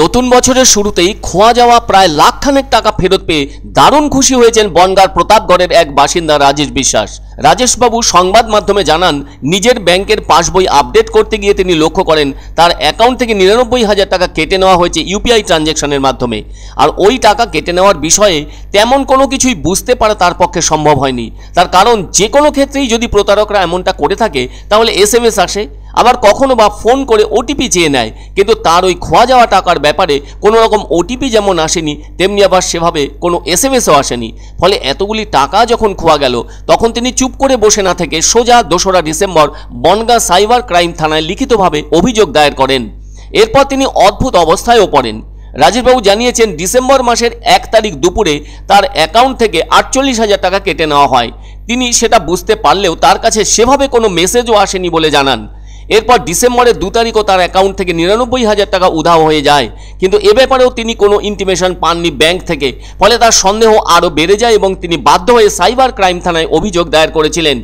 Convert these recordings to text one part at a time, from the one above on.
নতুন বছরের শুরুতেই খোয়া যাওয়া প্রায় লাখখানেক টাকা ফেরত পেয়ে দারুণ খুশি হয়েছেন বনগার প্রতাপগড়ের এক বাসিন্দা রাজেশ বিশ্বাস রাজেশবাবু সংবাদ মাধ্যমে জানান নিজের ব্যাংকের পাসবই আপডেট করতে গিয়ে তিনি লক্ষ্য করেন তার অ্যাকাউন্ট থেকে নিরানব্বই হাজার টাকা কেটে নেওয়া হয়েছে ইউপিআই ট্রানজ্যাকশনের মাধ্যমে আর ওই টাকা কেটে নেওয়ার বিষয়ে তেমন কোনো কিছুই বুঝতে পারা তার পক্ষে সম্ভব হয়নি তার কারণ যে কোনো ক্ষেত্রেই যদি প্রতারকরা এমনটা করে থাকে তাহলে এস আসে আবার কখনো বা ফোন করে ওটিপি চেয়ে নেয় কিন্তু তার ওই খোয়া যাওয়া টাকার ব্যাপারে কোনো রকম ওটিপি যেমন আসেনি তেমনি আবার সেভাবে কোনো এস এম এসও আসেনি ফলে এতগুলি টাকা যখন খোয়া গেল তখন তিনি চুপ করে বসে না থেকে সোজা দোসরা ডিসেম্বর বনগা সাইবার ক্রাইম থানায় লিখিতভাবে অভিযোগ দায়ের করেন এরপর তিনি অদ্ভুত অবস্থায়ও পড়েন রাজীববাবু জানিয়েছেন ডিসেম্বর মাসের এক তারিখ দুপুরে তার অ্যাকাউন্ট থেকে আটচল্লিশ হাজার টাকা কেটে নেওয়া হয় তিনি সেটা বুঝতে পারলেও তার কাছে সেভাবে কোনো মেসেজও আসেনি বলে জানান এরপর ডিসেম্বরের দু তারিখও তার অ্যাকাউন্ট থেকে নিরানব্বই হাজার টাকা উধাও হয়ে যায় কিন্তু এ ব্যাপারেও তিনি কোনো ইন্টিমেশন পাননি ব্যাংক থেকে ফলে তার সন্দেহ আরও বেড়ে যায় এবং তিনি বাধ্য হয়ে সাইবার ক্রাইম থানায় অভিযোগ দায়ের করেছিলেন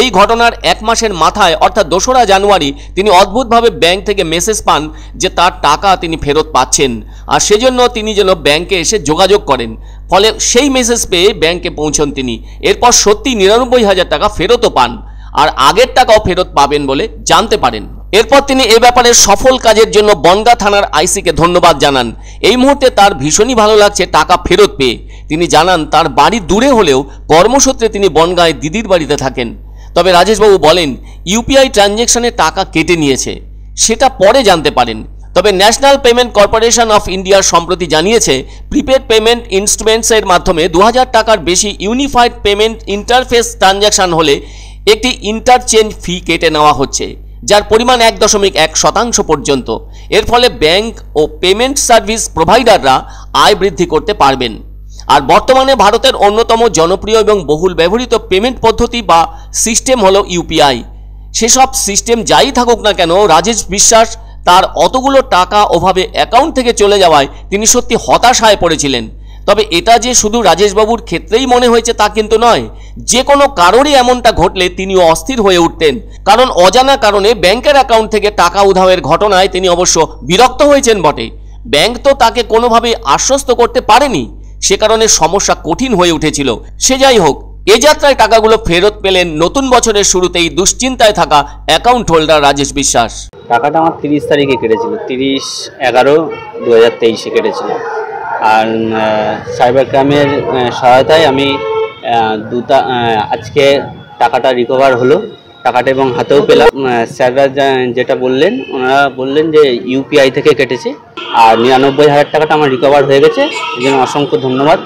এই ঘটনার এক মাসের মাথায় অর্থাৎ দোসরা জানুয়ারি তিনি অদ্ভুতভাবে ব্যাংক থেকে মেসেজ পান যে তার টাকা তিনি ফেরত পাচ্ছেন আর সেজন্য তিনি যেন ব্যাংকে এসে যোগাযোগ করেন ফলে সেই মেসেজ পেয়ে ব্যাংকে পৌঁছন তিনি এরপর সত্যি নিরানব্বই হাজার টাকা ফেরতও পান আর আগের টাকাও ফেরত পাবেন বলে জানতে পারেন এরপর তিনি এ ব্যাপারে সফল কাজের জন্য বনগা থানার আইসিকে ধন্যবাদ জানান এই মুহূর্তে তার ভীষণই ভালো লাগছে টাকা ফেরত পেয়ে তিনি জানান তার বাড়ি দূরে হলেও কর্মসূত্রে তিনি বনগাঁয় দিদির বাড়িতে থাকেন তবে রাজেশবাবু বলেন ইউপিআই ট্রানজ্যাকশনে টাকা কেটে নিয়েছে সেটা পরে জানতে পারেন তবে national payment corporation of India সম্প্রতি জানিয়েছে প্রিপেড পেমেন্ট ইনস্ট্রুমেন্টসের মাধ্যমে দু টাকার বেশি ইউনিফাইড পেমেন্ট ইন্টারফেস ট্রানজ্যাকশন হলে একটি ইন্টারচেঞ্জ ফি কেটে নেওয়া হচ্ছে যার পরিমাণ এক দশমিক এক শতাংশ পর্যন্ত এর ফলে ব্যাংক ও পেমেন্ট সার্ভিস প্রোভাইডাররা আয় বৃদ্ধি করতে পারবেন আর বর্তমানে ভারতের অন্যতম জনপ্রিয় এবং বহুল ব্যবহৃত পেমেন্ট পদ্ধতি বা সিস্টেম হলো ইউপিআই সেসব সিস্টেম যাই থাকুক না কেন রাজেশ বিশ্বাস তার অতগুলো টাকা অভাবে অ্যাকাউন্ট থেকে চলে যাওয়ায় তিনি সত্যি হতাশায় পড়েছিলেন তবে এটা যে শুধু রাজেশবাবুর ক্ষেত্রেই মনে হয়েছে তা কিন্তু নয় যে কোনো কারোরই এমনটা ঘটলে তিনি অস্থির হয়ে উঠতেন কারণ অজানা কারণে ব্যাংকের অ্যাকাউন্ট থেকে টাকা উধাওয়ের ঘটনায় তিনি অবশ্য বিরক্ত হয়েছেন বটে ব্যাংক তো তাকে কোনোভাবে আশ্বস্ত করতে পারেনি সে কারণে সমস্যা কঠিন হয়ে উঠেছিল সে যাই হোক এ যাত্রায় টাকাগুলো ফেরত পেলেন নতুন বছরের শুরুতেই দুশ্চিন্তায় থাকা অ্যাকাউন্ট হোল্ডার রাজেশ বিশ্বাস টাকাটা আমার তিরিশ তারিখে কেটেছিল তিরিশ এগারো দু হাজার তেইশে কেটেছিল আর সাইবার ক্রাইমের সহায়তায় আমি দুটা আজকে টাকাটা রিকভার হলো টাকাটা এবং হাতেও পেলাম স্যাররা যেটা বললেন ওনারা বললেন যে ইউপিআই থেকে কেটেছে আর নিরানব্বই হাজার টাকাটা আমার রিকভার হয়ে গেছে এই জন্য অসংখ্য ধন্যবাদ